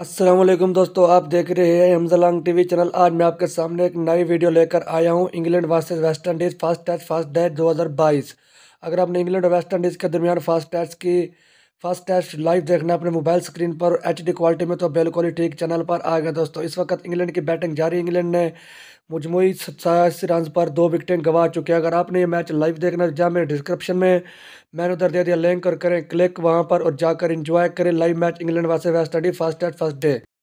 असलम दोस्तों आप देख रहे हैं हमजलांग टीवी चैनल आज मैं आपके सामने एक नई वीडियो लेकर आया हूं England versus West Indies first test first day 2022 अगर आपने इंग्लैंड और वेस्ट इंडीज़ के दरमियान फर्स्ट टेस्ट की फर्स्ट टेस्ट लाइव देखना अपने मोबाइल स्क्रीन पर एच क्वालिटी में तो बिल्कुल ही ठीक चैनल पर आ गया दोस्तों इस वक्त इंग्लैंड की बैटिंग जारी इंग्लैंड ने मजमुई सात रन पर दो विकटें गंवा चुके हैं अगर आपने ये मैच लाइव देखना जहाँ मेरे डिस्क्रिप्शन में मैंने उधर दे दिया लिंक और करें क्लिक वहाँ पर और जाकर इंजॉय करें live match England versus West स्टडी फर्स्ट एट फर्स्ट डे